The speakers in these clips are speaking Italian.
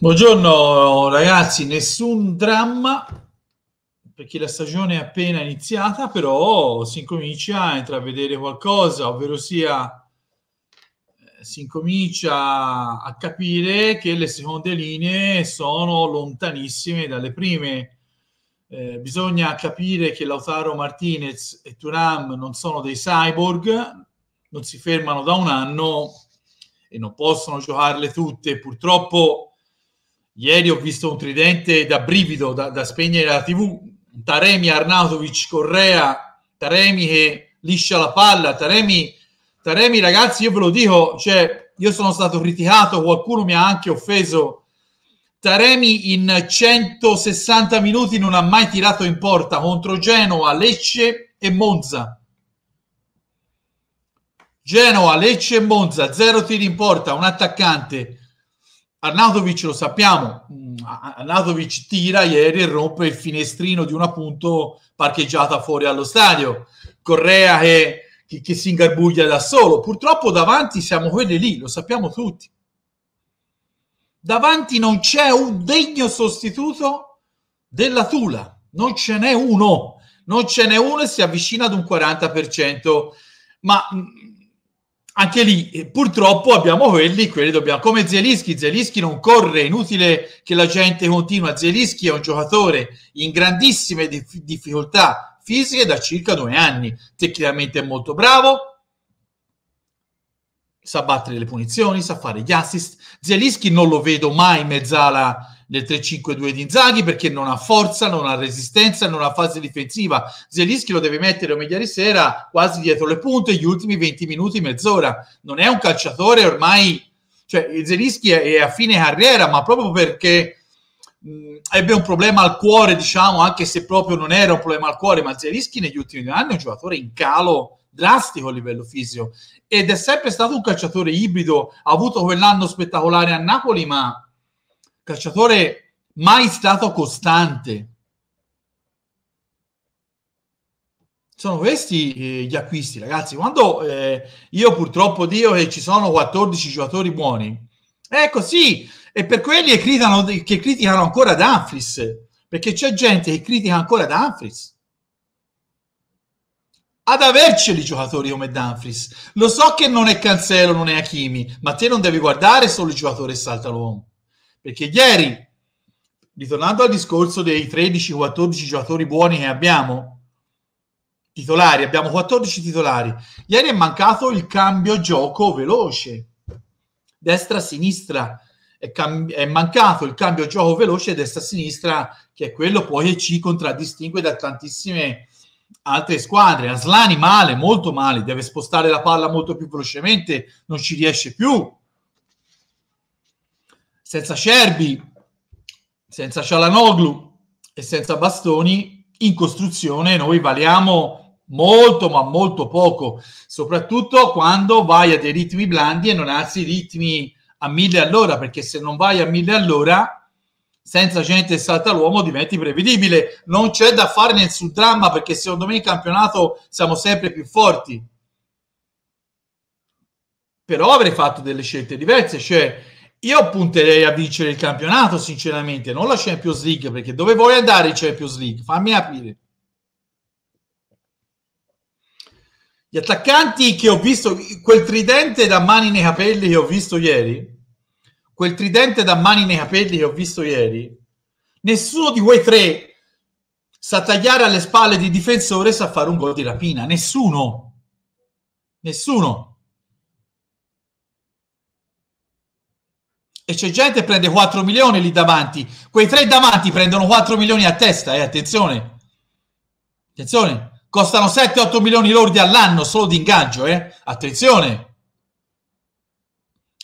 Buongiorno ragazzi, nessun dramma perché la stagione è appena iniziata, però si incomincia a intravedere qualcosa, ovvero sia eh, si incomincia a capire che le seconde linee sono lontanissime dalle prime. Eh, bisogna capire che Lautaro Martinez e Turam non sono dei cyborg, non si fermano da un anno e non possono giocarle tutte. Purtroppo Ieri ho visto un tridente da brivido, da, da spegnere la TV. Taremi, Arnautovic, Correa, Taremi che liscia la palla. Taremi, Taremi ragazzi, io ve lo dico, cioè, io sono stato criticato, qualcuno mi ha anche offeso. Taremi in 160 minuti non ha mai tirato in porta contro Genoa, Lecce e Monza. Genoa, Lecce e Monza, zero tiri in porta, un attaccante. Arnautovic lo sappiamo, Arnautovic tira ieri e rompe il finestrino di un appunto parcheggiata fuori allo stadio, Correa che, che, che si ingarbuglia da solo, purtroppo davanti siamo quelli lì, lo sappiamo tutti. Davanti non c'è un degno sostituto della Tula, non ce n'è uno, non ce n'è uno e si avvicina ad un 40%, ma mm, anche lì eh, purtroppo abbiamo quelli, quelli dobbiamo, come Zelischi, Zelischi non corre, è inutile che la gente continua, Zelischi è un giocatore in grandissime dif- difficoltà fisiche da circa due anni, tecnicamente è molto bravo, sa battere le punizioni, sa fare gli assist, Zelischi non lo vedo mai in mezzala nel 3-5-2 di Inzaghi perché non ha forza, non ha resistenza, non ha fase difensiva. Zelischi lo deve mettere come ieri sera quasi dietro le punte gli ultimi 20 minuti, mezz'ora. Non è un calciatore ormai, cioè Zelischi è a fine carriera, ma proprio perché ebbe un problema al cuore, diciamo, anche se proprio non era un problema al cuore, ma Zelischi negli ultimi due anni è un giocatore in calo drastico a livello fisico ed è sempre stato un calciatore ibrido, ha avuto quell'anno spettacolare a Napoli, ma calciatore mai stato costante. Sono questi eh, gli acquisti, ragazzi. Quando eh, io purtroppo dico che eh, ci sono 14 giocatori buoni, ecco sì, E per quelli che criticano, che criticano ancora Danfris, perché c'è gente che critica ancora Danfris ad averceli giocatori come Danfris. Lo so che non è Cancelo, non è Hakimi, ma te non devi guardare solo il giocatore e salta l'uomo. Perché ieri, ritornando al discorso dei 13-14 giocatori buoni che abbiamo, titolari, abbiamo 14 titolari. Ieri è mancato il cambio gioco veloce, destra-sinistra. È, cam- è, mancato il cambio gioco veloce destra-sinistra, che è quello poi che ci contraddistingue da tantissime altre squadre. Aslani male, molto male, deve spostare la palla molto più velocemente, non ci riesce più senza Scerbi, senza Cialanoglu e senza Bastoni, in costruzione noi valiamo molto ma molto poco, soprattutto quando vai a dei ritmi blandi e non alzi i ritmi a mille all'ora, perché se non vai a mille all'ora senza gente salta l'uomo diventi prevedibile. Non c'è da fare nessun dramma perché secondo me in campionato siamo sempre più forti. Però avrei fatto delle scelte diverse, cioè io punterei a vincere il campionato, sinceramente, non la Champions League, perché dove vuoi andare in Champions League? Fammi aprire. Gli attaccanti che ho visto, quel tridente da mani nei capelli che ho visto ieri, quel tridente da mani nei capelli che ho visto ieri, nessuno di quei tre sa tagliare alle spalle di difensore, sa fare un gol di rapina. Nessuno. Nessuno. E c'è gente che prende 4 milioni lì davanti. Quei tre davanti prendono 4 milioni a testa, eh, attenzione. Attenzione, costano 7-8 milioni lordi all'anno solo di ingaggio, eh. Attenzione.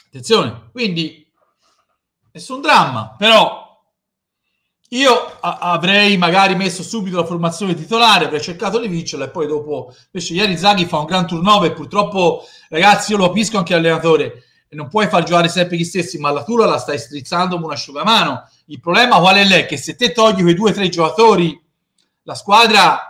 Attenzione, quindi nessun dramma, però io avrei magari messo subito la formazione titolare, avrei cercato di vincerla e poi dopo, invece ieri Zaghi fa un gran turnover, purtroppo ragazzi io lo capisco anche allenatore, non puoi far giocare sempre gli stessi, ma la Tula la stai strizzando come un asciugamano. Il problema qual è? Lei? Che se te togli quei due o tre giocatori, la squadra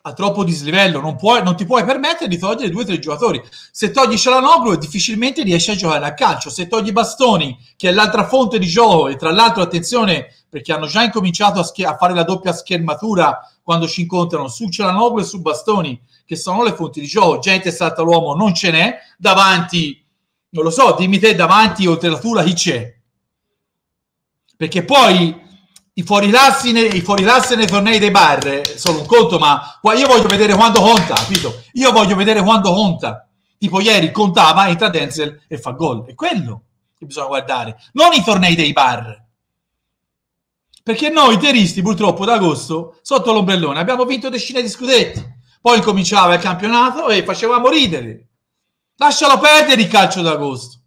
ha troppo dislivello, non, puoi, non ti puoi permettere di togliere due o tre giocatori. Se togli Cialanoglu difficilmente riesci a giocare a calcio, se togli Bastoni, che è l'altra fonte di gioco, e tra l'altro attenzione perché hanno già incominciato a, schi- a fare la doppia schermatura quando ci incontrano su Cialanoglu e su Bastoni, che sono le fonti di gioco, gente salta l'uomo non ce n'è, davanti non lo so, dimmi te davanti o te la tua chi c'è. Perché poi i fuorilassi, nei, i nei tornei dei bar eh, sono un conto, ma io voglio vedere quando conta, capito? Io voglio vedere quando conta. Tipo ieri contava, entra Denzel e fa gol. È quello che bisogna guardare, non i tornei dei bar. Perché noi teristi purtroppo ad agosto, sotto l'ombrellone, abbiamo vinto decine di scudetti. Poi cominciava il campionato e facevamo ridere Lascialo perdere il calcio d'agosto.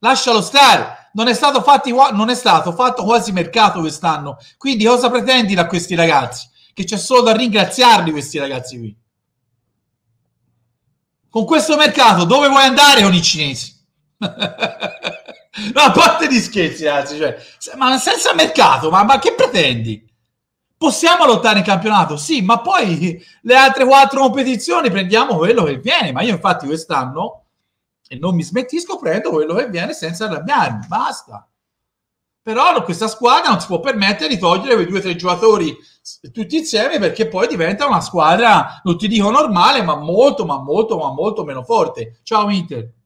Lascialo stare. Non è, stato fatti, non è stato fatto quasi mercato quest'anno. Quindi cosa pretendi da questi ragazzi? Che c'è solo da ringraziarli questi ragazzi qui. Con questo mercato dove vuoi andare con i cinesi? no, a parte gli scherzi, ragazzi. Cioè, ma senza mercato, ma, ma che pretendi? possiamo lottare in campionato, sì, ma poi le altre quattro competizioni prendiamo quello che viene. Ma io infatti quest'anno, e non mi smettisco, prendo quello che viene senza arrabbiarmi, basta. Però questa squadra non si può permettere di togliere quei due o tre giocatori tutti insieme perché poi diventa una squadra, non ti dico normale, ma molto, ma molto, ma molto meno forte. Ciao Inter.